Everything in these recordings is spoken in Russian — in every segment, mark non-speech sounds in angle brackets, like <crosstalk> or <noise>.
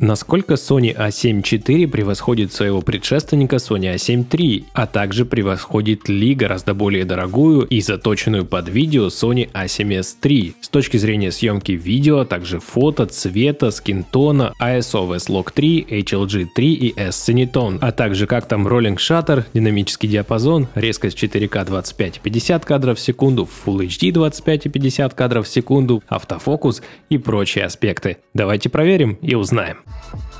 Насколько Sony A7 а IV превосходит своего предшественника Sony A7 а III, а также превосходит ли гораздо более дорогую и заточенную под видео Sony A7S а III с точки зрения съемки видео, а также фото, цвета, скинтона, ISO в log 3, HLG 3 и S-Cinetone, а также как там Rolling Shutter, динамический диапазон, резкость 4К 25 50 кадров в секунду, Full HD 25 и 50 кадров в секунду, автофокус и прочие аспекты. Давайте проверим и узнаем. time.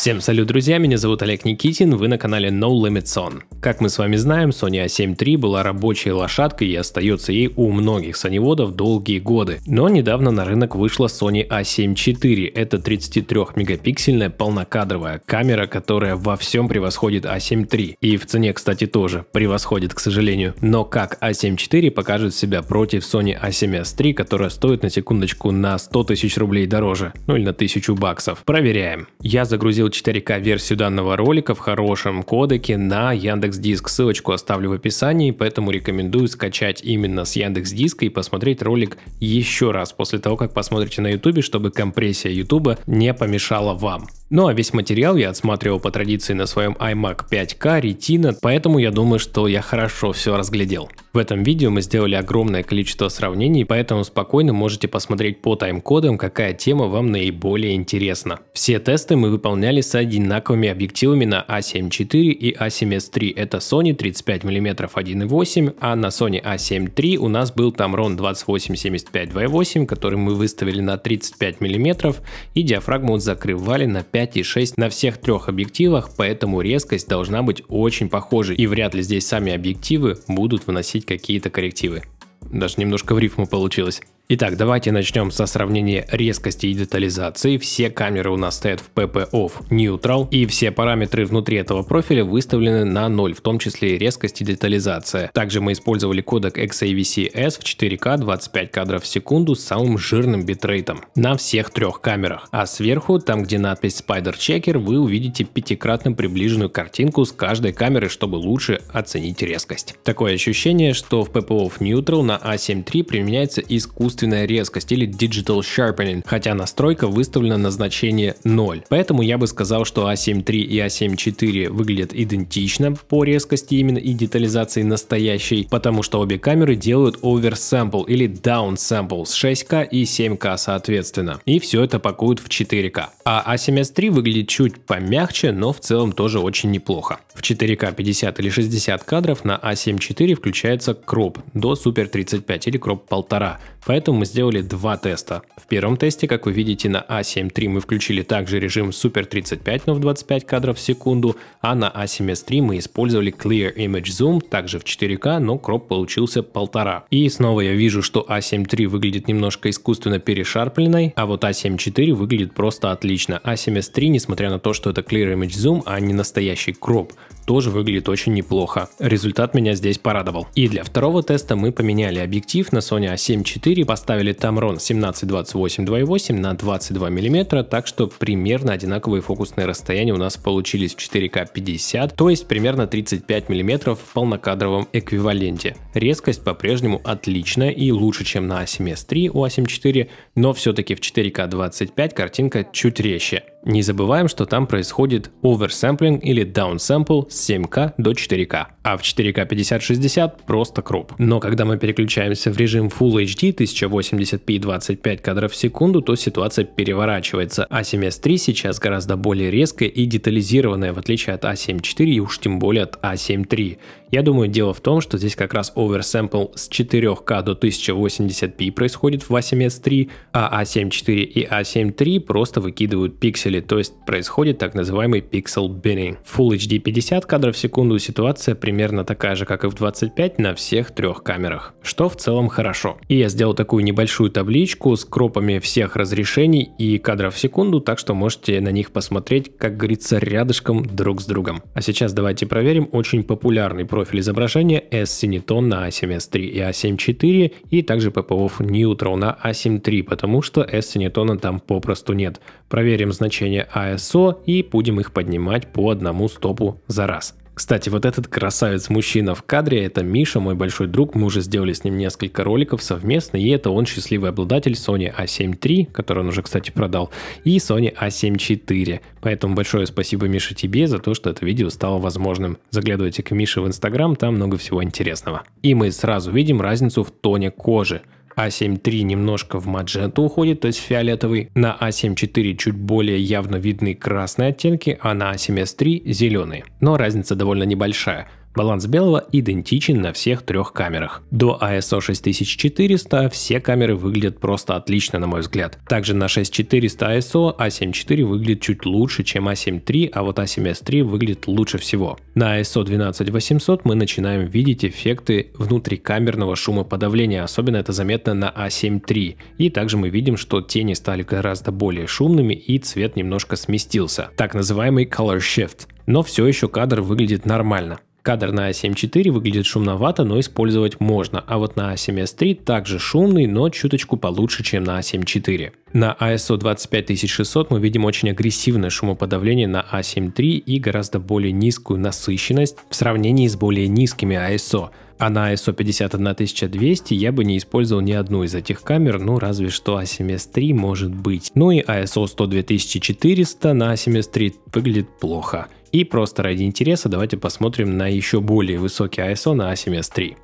Всем салют, друзья, меня зовут Олег Никитин, вы на канале No Limits On. Как мы с вами знаем, Sony A7 III была рабочей лошадкой и остается ей у многих саневодов долгие годы. Но недавно на рынок вышла Sony A7 IV, это 33-мегапиксельная полнокадровая камера, которая во всем превосходит A7 III. И в цене, кстати, тоже превосходит, к сожалению. Но как A7 IV покажет себя против Sony A7S III, которая стоит на секундочку на 100 тысяч рублей дороже, ну или на 1000 баксов. Проверяем. Я загрузил 4К версию данного ролика в хорошем кодеке на Яндекс Диск. Ссылочку оставлю в описании, поэтому рекомендую скачать именно с Яндекс Диска и посмотреть ролик еще раз после того, как посмотрите на YouTube, чтобы компрессия YouTube не помешала вам. Ну а весь материал я отсматривал по традиции на своем iMac 5K Retina, поэтому я думаю, что я хорошо все разглядел. В этом видео мы сделали огромное количество сравнений, поэтому спокойно можете посмотреть по тайм-кодам, какая тема вам наиболее интересна. Все тесты мы выполняли с одинаковыми объективами на A7 а IV и A7S а III, это Sony 35 мм 1.8, а на Sony A7 а III у нас был Tamron 2875 2.8, который мы выставили на 35 мм и диафрагму закрывали на 5 5,6 на всех трех объективах, поэтому резкость должна быть очень похожей и вряд ли здесь сами объективы будут вносить какие-то коррективы. Даже немножко в рифму получилось. Итак, давайте начнем со сравнения резкости и детализации. Все камеры у нас стоят в PP Off Neutral, и все параметры внутри этого профиля выставлены на 0, в том числе и резкость и детализация. Также мы использовали кодек XAVC-S в 4К 25 кадров в секунду с самым жирным битрейтом на всех трех камерах. А сверху, там где надпись Spider Checker, вы увидите пятикратно приближенную картинку с каждой камеры, чтобы лучше оценить резкость. Такое ощущение, что в PP Off Neutral на A7 а III применяется искусственный искусственная резкость или Digital Sharpening, хотя настройка выставлена на значение 0. Поэтому я бы сказал, что A7 а III и A7 а IV выглядят идентично по резкости именно и детализации настоящей, потому что обе камеры делают oversample или даунсэмпл с 6К и 7К соответственно. И все это пакуют в 4К. А A7S а III выглядит чуть помягче, но в целом тоже очень неплохо. В 4К 50 или 60 кадров на A7 IV включается crop до Super 35 или crop 1.5, поэтому поэтому мы сделали два теста. В первом тесте, как вы видите, на A7 а III мы включили также режим Super 35, но в 25 кадров в секунду, а на A7S а III мы использовали Clear Image Zoom, также в 4К, но кроп получился полтора. И снова я вижу, что A7 а III выглядит немножко искусственно перешарпленной, а вот A7 IV выглядит просто отлично. A7S III, несмотря на то, что это Clear Image Zoom, а не настоящий кроп, тоже выглядит очень неплохо. Результат меня здесь порадовал. И для второго теста мы поменяли объектив на Sony A7 IV, поставили Tamron 1728-2.8 на 22 мм, так что примерно одинаковые фокусные расстояния у нас получились в 4К 50, то есть примерно 35 мм в полнокадровом эквиваленте. Резкость по-прежнему отличная и лучше, чем на A7S3 у A7 IV, но все-таки в 4К 25 картинка чуть резче. Не забываем, что там происходит оверсэмплинг или даунсэмпл с 7К до 4К, а в 4К 5060 просто кроп. Но когда мы переключаемся в режим Full HD 1080p 25 кадров в секунду, то ситуация переворачивается. A7S а 3 сейчас гораздо более резкая и детализированная, в отличие от A7 а IV и уж тем более от A7 а III. Я думаю, дело в том, что здесь как раз оверсэмпл с 4К до 1080p происходит в A7S 3, а A74 7 а а и A7 а III просто выкидывают пиксели, то есть происходит так называемый pixel binning. В Full HD 50 кадров в секунду ситуация примерно такая же, как и в 25 на всех трех камерах, что в целом хорошо. И я сделал такую небольшую табличку с кропами всех разрешений и кадров в секунду, так что можете на них посмотреть, как говорится, рядышком друг с другом. А сейчас давайте проверим очень популярный просто профиль изображения S-синитон на A7S3 и A7IV и также ППОВ Neutral на A7III, потому что S-синитона там попросту нет. Проверим значение ASO и будем их поднимать по одному стопу за раз. Кстати, вот этот красавец-мужчина в кадре – это Миша, мой большой друг. Мы уже сделали с ним несколько роликов совместно, и это он счастливый обладатель Sony A7 III, который он уже, кстати, продал, и Sony A7 IV. Поэтому большое спасибо, Миша, тебе за то, что это видео стало возможным. Заглядывайте к Мише в Инстаграм, там много всего интересного. И мы сразу видим разницу в тоне кожи – а7-3 немножко в мадженту уходит, то есть фиолетовый. На А7-4 чуть более явно видны красные оттенки, а на А7S3 зеленые. Но разница довольно небольшая – Баланс белого идентичен на всех трех камерах. До ISO 6400 все камеры выглядят просто отлично, на мой взгляд. Также на 6400 ISO A7 IV выглядит чуть лучше, чем A7 а III, а вот A7S а III выглядит лучше всего. На ISO 12800 мы начинаем видеть эффекты внутрикамерного шумоподавления, особенно это заметно на A7 а III. И также мы видим, что тени стали гораздо более шумными и цвет немножко сместился. Так называемый color shift. Но все еще кадр выглядит нормально. Кадр на A7IV а выглядит шумновато, но использовать можно, а вот на a 7 s III также шумный, но чуточку получше, чем на A7IV. А на ISO а 25600 мы видим очень агрессивное шумоподавление на A7 III и гораздо более низкую насыщенность в сравнении с более низкими ISO – а на ISO 51200 я бы не использовал ни одну из этих камер, ну разве что A7S 3 может быть. Ну и ISO 102400 на A7S 3 выглядит плохо. И просто ради интереса давайте посмотрим на еще более высокий ISO на A7S 3.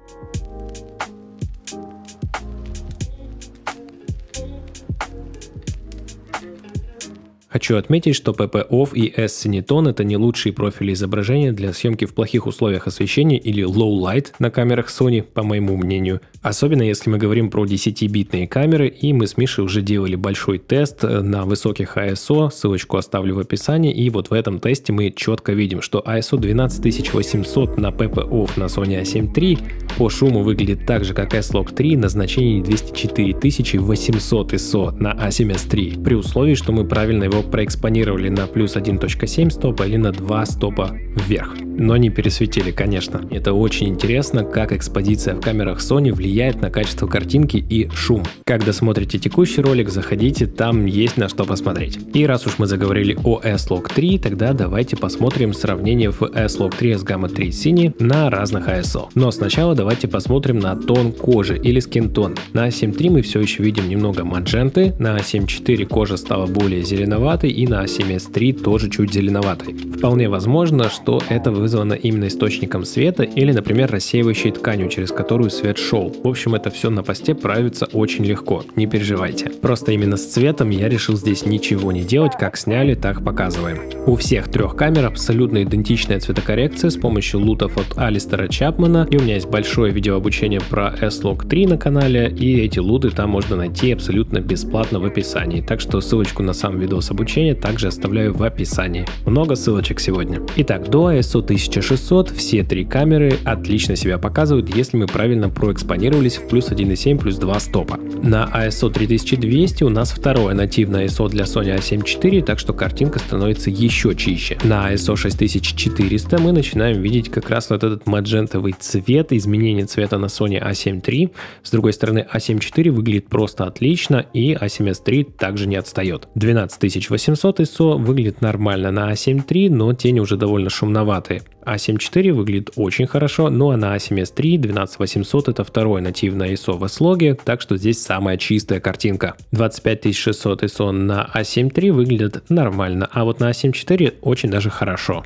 Хочу отметить, что PP Off и S-Cineton это не лучшие профили изображения для съемки в плохих условиях освещения или low light на камерах Sony, по моему мнению. Особенно если мы говорим про 10-битные камеры, и мы с Мишей уже делали большой тест э, на высоких ISO, ссылочку оставлю в описании, и вот в этом тесте мы четко видим, что ISO 12800 на PP Off на Sony A7 III по шуму выглядит так же, как S-Log 3 на значении 204800 ISO на A7S3, при условии, что мы правильно его проэкспонировали на плюс 1.7 стопа или на 2 стопа вверх но не пересветили, конечно. Это очень интересно, как экспозиция в камерах Sony влияет на качество картинки и шум. Когда смотрите текущий ролик, заходите, там есть на что посмотреть. И раз уж мы заговорили о S-Log 3, тогда давайте посмотрим сравнение в S-Log 3 с Gamma 3 Cine на разных ISO. Но сначала давайте посмотрим на тон кожи или skin tone. На 7.3 мы все еще видим немного мадженты, на 7.4 кожа стала более зеленоватой и на 7S3 тоже чуть зеленоватой. Вполне возможно, что это вы вызвана именно источником света или, например, рассеивающей тканью, через которую свет шел. В общем, это все на посте правится очень легко, не переживайте. Просто именно с цветом я решил здесь ничего не делать, как сняли, так показываем. У всех трех камер абсолютно идентичная цветокоррекция с помощью лутов от Алистера Чапмана, и у меня есть большое видео обучение про S-Log 3 на канале, и эти луты там можно найти абсолютно бесплатно в описании, так что ссылочку на сам видос обучения также оставляю в описании. Много ссылочек сегодня. Итак, до ISO 1600 все три камеры отлично себя показывают, если мы правильно проэкспонировались в плюс 1.7 плюс 2 стопа. На ISO 3200 у нас второе нативное ISO для Sony A7 IV, так что картинка становится еще чище. На ISO 6400 мы начинаем видеть как раз вот этот маджентовый цвет, изменение цвета на Sony A7 III. С другой стороны, A7 IV выглядит просто отлично и A7S III также не отстает. 12800 ISO выглядит нормально на A7 III, но тени уже довольно шумноватые a а 74 а выглядит очень хорошо, ну а на A7S 3 12800 это второй нативное ISO в слоге, так что здесь самая чистая картинка. 25600 ISO на A7 а III выглядит нормально, а вот на a 74 очень даже хорошо.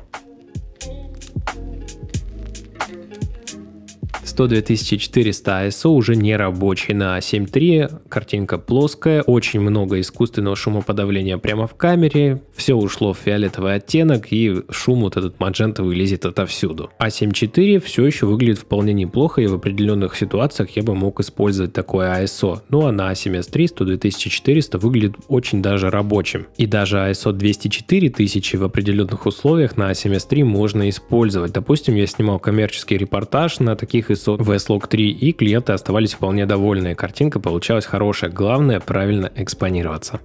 102400 ISO а уже не рабочий на 7.3, картинка плоская, очень много искусственного шумоподавления прямо в камере, все ушло в фиолетовый оттенок и шум вот этот маджентовый лезет отовсюду. А 7.4 все еще выглядит вполне неплохо и в определенных ситуациях я бы мог использовать такое ISO. А ну а на 7S3 102400 выглядит очень даже рабочим. И даже ISO а 204000 в определенных условиях на 7S3 можно использовать. Допустим, я снимал коммерческий репортаж на таких 600 VSLog 3, и клиенты оставались вполне довольны. Картинка получалась хорошая, главное правильно экспонироваться.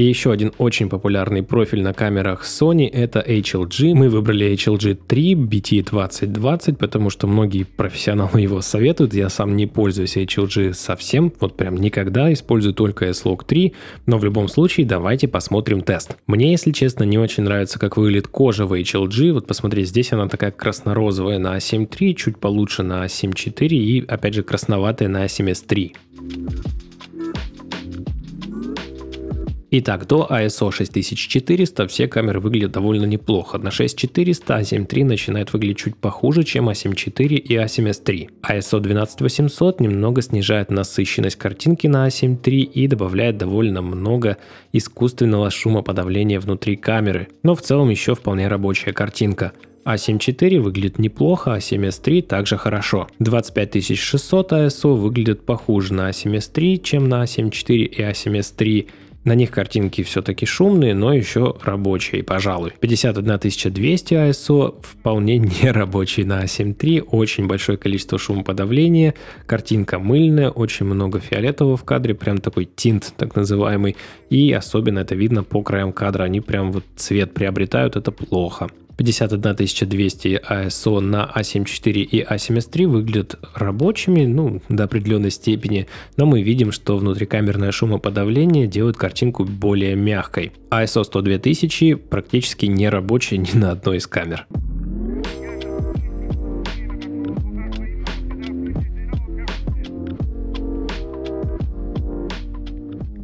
И еще один очень популярный профиль на камерах Sony это HLG. Мы выбрали HLG 3 BT2020, потому что многие профессионалы его советуют. Я сам не пользуюсь HLG совсем, вот прям никогда, использую только S-Log 3, но в любом случае давайте посмотрим тест. Мне, если честно, не очень нравится, как выглядит кожа в HLG. Вот посмотри, здесь она такая красно-розовая на A7 а III, чуть получше на A7 а IV и опять же красноватая на A7S3. А Итак, до ISO 6400 все камеры выглядят довольно неплохо. На 6400 A7 III начинает выглядеть чуть похуже, чем A7 а IV и A7S III. ISO 12800 немного снижает насыщенность картинки на A7 а III и добавляет довольно много искусственного шумоподавления внутри камеры, но в целом еще вполне рабочая картинка. а 7 iv выглядит неплохо, А7S3 также хорошо. 25600 ISO выглядит похуже на А7S3, чем на а 7 iv и А7S3. На них картинки все-таки шумные, но еще рабочие, пожалуй. 51 51200 ISO вполне <laughs> не рабочий на A7 а III, очень большое количество шумоподавления, картинка мыльная, очень много фиолетового в кадре, прям такой тинт так называемый, и особенно это видно по краям кадра, они прям вот цвет приобретают, это плохо. 51200 ISO на A74 а и A73 а выглядят рабочими, ну, до определенной степени, но мы видим, что внутрикамерное шумоподавление делает картинку более мягкой. ISO 102000 практически не рабочий ни на одной из камер.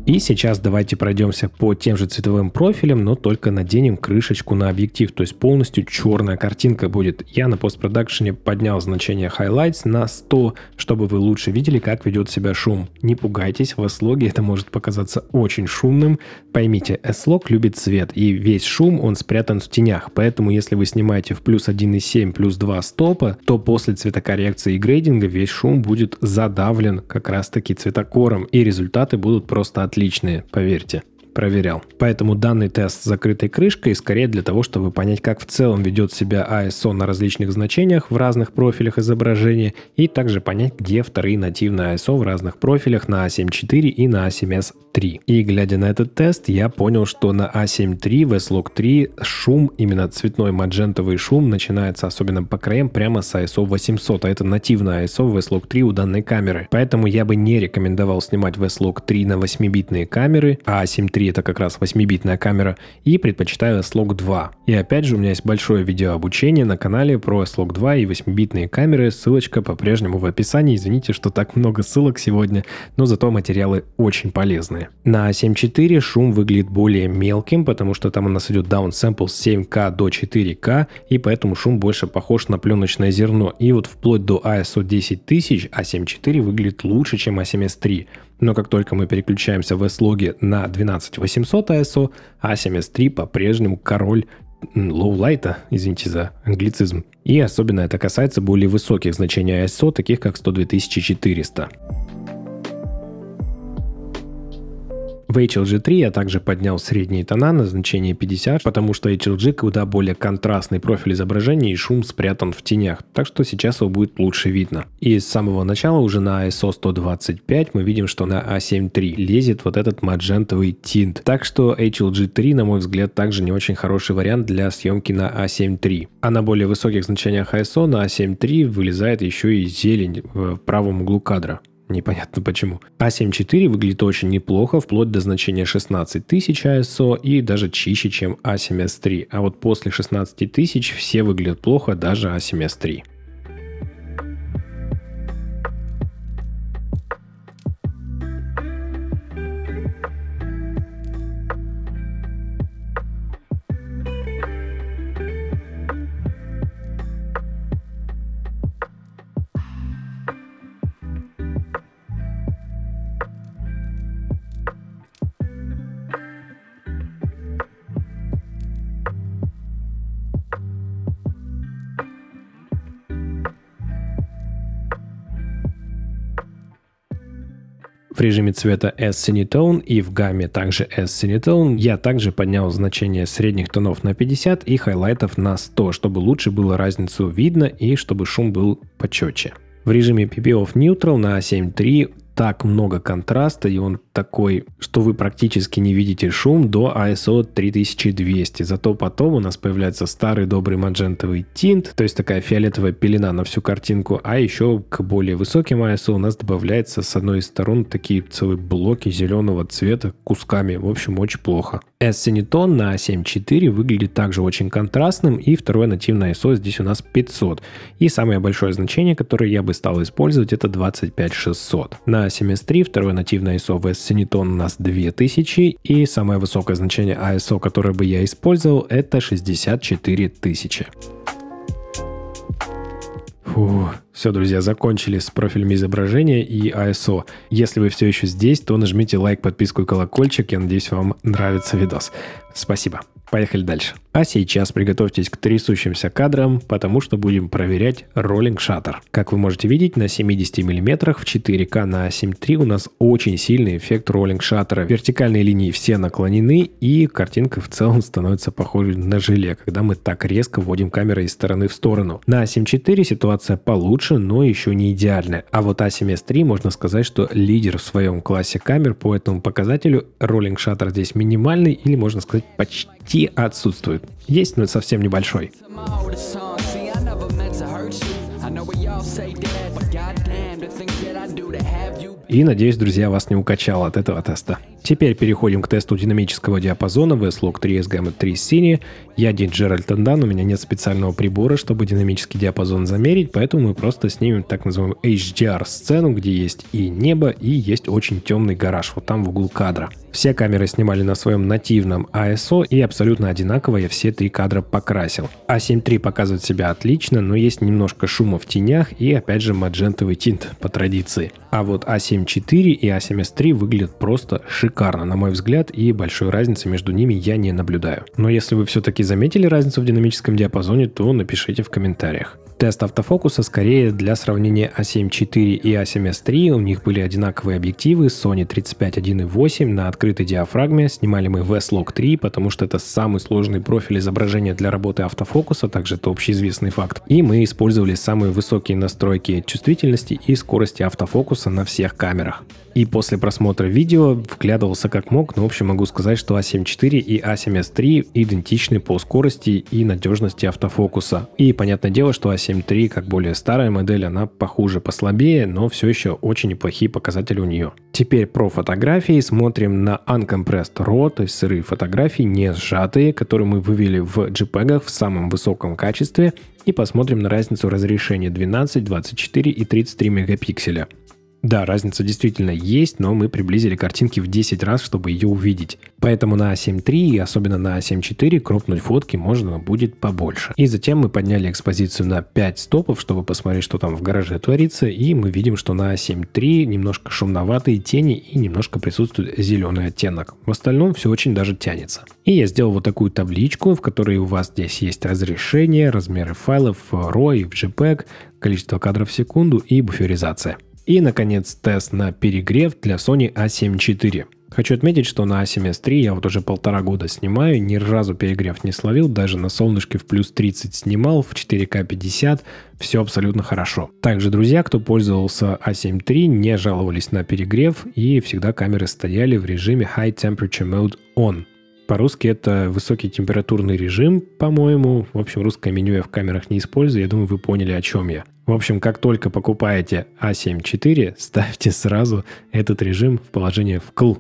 И сейчас давайте пройдемся по тем же цветовым профилям, но только наденем крышечку на объектив, то есть полностью черная картинка будет. Я на постпродакшене поднял значение Highlights на 100, чтобы вы лучше видели, как ведет себя шум. Не пугайтесь, в s это может показаться очень шумным. Поймите, S-лог любит цвет, и весь шум он спрятан в тенях, поэтому если вы снимаете в плюс 1.7, плюс 2 стопа, то после цветокоррекции и грейдинга весь шум будет задавлен как раз таки цветокором, и результаты будут просто отличные отличные, поверьте проверял. Поэтому данный тест с закрытой крышкой скорее для того, чтобы понять, как в целом ведет себя ISO на различных значениях в разных профилях изображения и также понять, где вторые нативные ISO в разных профилях на A74 а и на A7S а 3. А и глядя на этот тест, я понял, что на A7 III Westlog 3 шум, именно цветной маджентовый шум, начинается особенно по краям прямо с ISO 800, а это нативная ISO Westlog 3 у данной камеры. Поэтому я бы не рекомендовал снимать Westlog 3 на 8-битные камеры, а A7 а III это как раз 8-битная камера, и предпочитаю Westlog 2. И опять же у меня есть большое видео обучение на канале про Westlog 2 и 8-битные камеры, ссылочка по-прежнему в описании, извините, что так много ссылок сегодня, но зато материалы очень полезные волнами. На 7.4 шум выглядит более мелким, потому что там у нас идет даунсэмпл с 7К до 4К, и поэтому шум больше похож на пленочное зерно. И вот вплоть до ISO 10000 A7.4 выглядит лучше, чем A7S3. Эм Но как только мы переключаемся в S-логи на 12800 ISO, A7S3 по-прежнему король лоулайта, извините за англицизм. И особенно это касается более высоких значений ISO, таких как 102400. В HLG3 я также поднял средние тона на значение 50, потому что HLG куда более контрастный профиль изображения и шум спрятан в тенях, так что сейчас его будет лучше видно. И с самого начала уже на ISO 125 мы видим, что на A7 а III лезет вот этот маджентовый тинт. Так что HLG3, на мой взгляд, также не очень хороший вариант для съемки на A7 а III. А на более высоких значениях ISO на A7 а III вылезает еще и зелень в правом углу кадра непонятно почему. А74 выглядит очень неплохо, вплоть до значения 16 тысяч ISO и даже чище, чем A7S3. А вот после 16 тысяч все выглядят плохо, даже A7S3. в режиме цвета S-Cinetone и в гамме также S-Cinetone я также поднял значение средних тонов на 50 и хайлайтов на 100, чтобы лучше было разницу видно и чтобы шум был почетче. В режиме PPOF Neutral на 7.3 так много контраста, и он такой, что вы практически не видите шум до ISO 3200. Зато потом у нас появляется старый добрый маджентовый тинт, то есть такая фиолетовая пелена на всю картинку, а еще к более высоким ISO у нас добавляется с одной из сторон такие целые блоки зеленого цвета кусками. В общем, очень плохо. S-Cinitone на 7.4 выглядит также очень контрастным, и второе нативное ISO здесь у нас 500. И самое большое значение, которое я бы стал использовать, это 25600. На на семестре, второе нативное ISO в Cinitone у нас 2000, и самое высокое значение ISO, которое бы я использовал, это 64 тысячи. Все, друзья, закончили с профилем изображения и ISO. Если вы все еще здесь, то нажмите лайк, подписку и колокольчик. Я надеюсь, вам нравится видос. Спасибо. Поехали дальше. А сейчас приготовьтесь к трясущимся кадрам, потому что будем проверять роллинг шаттер. Как вы можете видеть, на 70 мм в 4К на 7.3 у нас очень сильный эффект роллинг шаттера. Вертикальные линии все наклонены и картинка в целом становится похожей на желе, когда мы так резко вводим камеру из стороны в сторону. На 7.4 ситуация получше, но еще не идеальная. А вот A7S а 3 можно сказать, что лидер в своем классе камер по этому показателю. Роллинг шаттер здесь минимальный или можно сказать почти почти отсутствует. Есть, но совсем небольшой. И надеюсь, друзья, вас не укачало от этого теста. Теперь переходим к тесту динамического диапазона VSLOG 3 SGM 3 Siri. Я Дин Джеральд Тандан, у меня нет специального прибора, чтобы динамический диапазон замерить, поэтому мы просто снимем так называемую HDR-сцену, где есть и небо, и есть очень темный гараж, вот там в углу кадра. Все камеры снимали на своем нативном ISO и абсолютно одинаково я все три кадра покрасил. a 7 III показывает себя отлично, но есть немножко шума в тенях и опять же маджентовый тинт по традиции. А вот A7 а IV и A7S а III выглядят просто шикарно, на мой взгляд, и большой разницы между ними я не наблюдаю. Но если вы все-таки заметили разницу в динамическом диапазоне, то напишите в комментариях. Тест автофокуса скорее для сравнения A7 а IV и A7S а III. У них были одинаковые объективы Sony 35 1.8 на открытой диафрагме. Снимали мы S-Log 3, потому что это самый сложный профиль изображения для работы автофокуса, также это общеизвестный факт. И мы использовали самые высокие настройки чувствительности и скорости автофокуса на всех камерах. И после просмотра видео вглядывался как мог, но в общем могу сказать, что A7 а IV и A7S III идентичны по скорости и надежности автофокуса. И понятное дело, что A7 7.3, как более старая модель, она похуже, послабее, но все еще очень неплохие показатели у нее. Теперь про фотографии. Смотрим на uncompressed RAW, то есть сырые фотографии, не сжатые, которые мы вывели в JPEG в самом высоком качестве. И посмотрим на разницу разрешения 12, 24 и 33 мегапикселя. Да, разница действительно есть, но мы приблизили картинки в 10 раз, чтобы ее увидеть. Поэтому на A7 III и особенно на A7 IV кропнуть фотки можно будет побольше. И затем мы подняли экспозицию на 5 стопов, чтобы посмотреть, что там в гараже творится, и мы видим, что на A7 III немножко шумноватые тени и немножко присутствует зеленый оттенок. В остальном все очень даже тянется. И я сделал вот такую табличку, в которой у вас здесь есть разрешение, размеры файлов, RAW и JPEG, количество кадров в секунду и буферизация. И, наконец, тест на перегрев для Sony a7 IV. Хочу отметить, что на A7S 3 я вот уже полтора года снимаю, ни разу перегрев не словил, даже на солнышке в плюс 30 снимал, в 4К 50, все абсолютно хорошо. Также, друзья, кто пользовался A7 III, не жаловались на перегрев и всегда камеры стояли в режиме High Temperature Mode On. По-русски это высокий температурный режим, по-моему. В общем, русское меню я в камерах не использую, я думаю, вы поняли, о чем я. В общем, как только покупаете А7-4, ставьте сразу этот режим в положение «вкл»,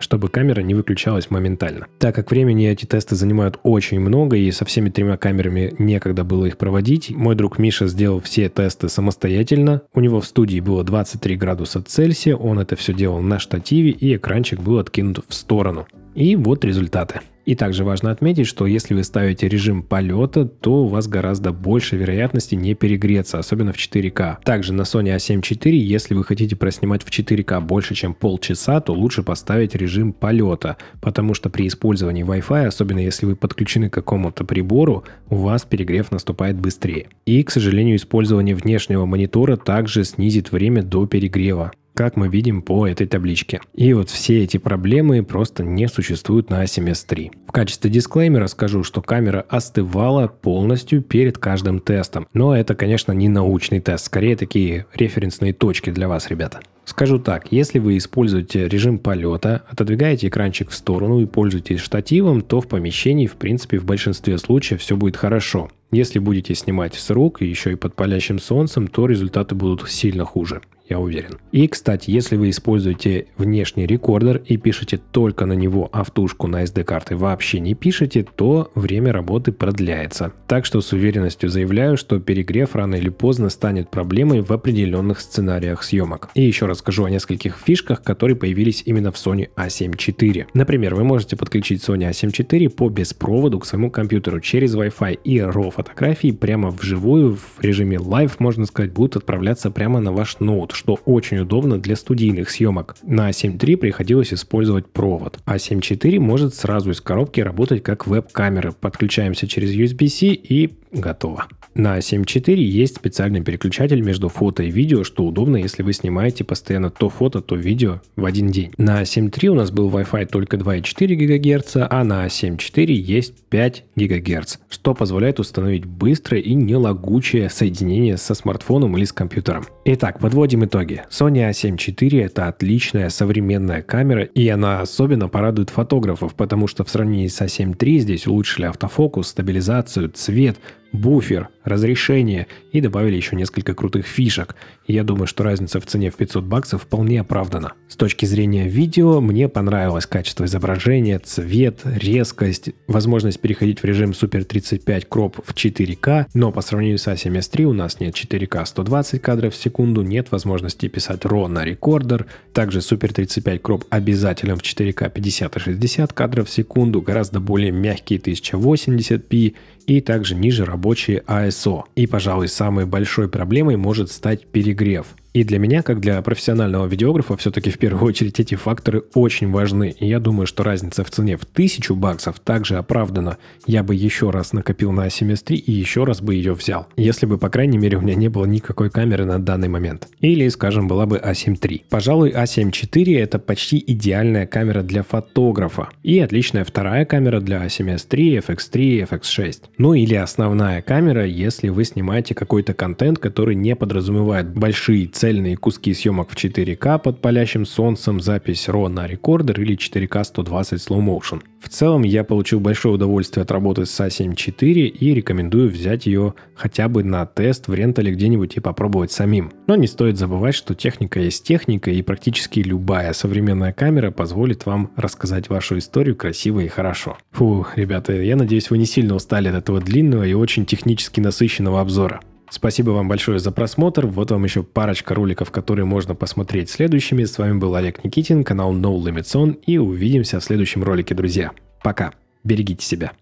чтобы камера не выключалась моментально. Так как времени эти тесты занимают очень много, и со всеми тремя камерами некогда было их проводить, мой друг Миша сделал все тесты самостоятельно. У него в студии было 23 градуса Цельсия, он это все делал на штативе, и экранчик был откинут в сторону. И вот результаты. И также важно отметить, что если вы ставите режим полета, то у вас гораздо больше вероятности не перегреться, особенно в 4К. Также на Sony A7 IV, если вы хотите проснимать в 4К больше, чем полчаса, то лучше поставить режим полета, потому что при использовании Wi-Fi, особенно если вы подключены к какому-то прибору, у вас перегрев наступает быстрее. И, к сожалению, использование внешнего монитора также снизит время до перегрева как мы видим по этой табличке. И вот все эти проблемы просто не существуют на SMS 3. В качестве дисклеймера скажу, что камера остывала полностью перед каждым тестом. Но это, конечно, не научный тест, скорее такие референсные точки для вас, ребята. Скажу так, если вы используете режим полета, отодвигаете экранчик в сторону и пользуетесь штативом, то в помещении, в принципе, в большинстве случаев все будет хорошо. Если будете снимать с рук и еще и под палящим солнцем, то результаты будут сильно хуже, я уверен. И, кстати, если вы используете внешний рекордер и пишете только на него, а в тушку на SD-карты вообще не пишете, то время работы продляется. Так что с уверенностью заявляю, что перегрев рано или поздно станет проблемой в определенных сценариях съемок. И еще расскажу о нескольких фишках, которые появились именно в Sony A7 IV. Например, вы можете подключить Sony A7 IV по беспроводу к своему компьютеру через Wi-Fi и RAW фотографии прямо вживую в режиме live можно сказать, будут отправляться прямо на ваш ноут, что очень удобно для студийных съемок. На 7.3 приходилось использовать провод, а 7.4 может сразу из коробки работать как веб-камеры. Подключаемся через USB-C и готово. На 7.4 есть специальный переключатель между фото и видео, что удобно, если вы снимаете постоянно то фото, то видео в один день. На 7.3 у нас был Wi-Fi только 2,4 ГГц, а на 7.4 есть 5 ГГц, что позволяет установить быстрое и не лагучее соединение со смартфоном или с компьютером. Итак, подводим итоги. Sony A7 IV это отличная современная камера, и она особенно порадует фотографов, потому что в сравнении с A7 III здесь улучшили автофокус, стабилизацию, цвет, буфер, разрешение и добавили еще несколько крутых фишек. я думаю, что разница в цене в 500 баксов вполне оправдана. С точки зрения видео мне понравилось качество изображения, цвет, резкость, возможность переходить в режим Super 35 Crop в 4К, но по сравнению с A7S3 у нас нет 4К 120 кадров в секунду, нет возможности писать RAW на рекордер, также Super 35 Crop обязателен в 4К 50 и 60 кадров в секунду, гораздо более мягкие 1080p и также ниже рабочие ISO. А и, пожалуй, самой большой проблемой может стать перегрев. И для меня, как для профессионального видеографа, все-таки в первую очередь эти факторы очень важны. И я думаю, что разница в цене в 1000 баксов также оправдана. Я бы еще раз накопил на Asymmex 3 и еще раз бы ее взял. Если бы, по крайней мере, у меня не было никакой камеры на данный момент. Или, скажем, была бы A7 а III. Пожалуй, A7 а IV это почти идеальная камера для фотографа. И отличная вторая камера для A7S 3, FX3, FX6. Ну или основная камера, если вы снимаете какой-то контент, который не подразумевает большие цельные куски съемок в 4К под палящим солнцем, запись RAW на рекордер или 4К 120 slow motion. В целом я получил большое удовольствие от работы с SA7 а IV и рекомендую взять ее хотя бы на тест в рентале где-нибудь и попробовать самим. Но не стоит забывать, что техника есть техника и практически любая современная камера позволит вам рассказать вашу историю красиво и хорошо. Фу, ребята, я надеюсь вы не сильно устали от этого длинного и очень технически насыщенного обзора. Спасибо вам большое за просмотр. Вот вам еще парочка роликов, которые можно посмотреть следующими. С вами был Олег Никитин, канал No Limits On, и увидимся в следующем ролике, друзья. Пока. Берегите себя.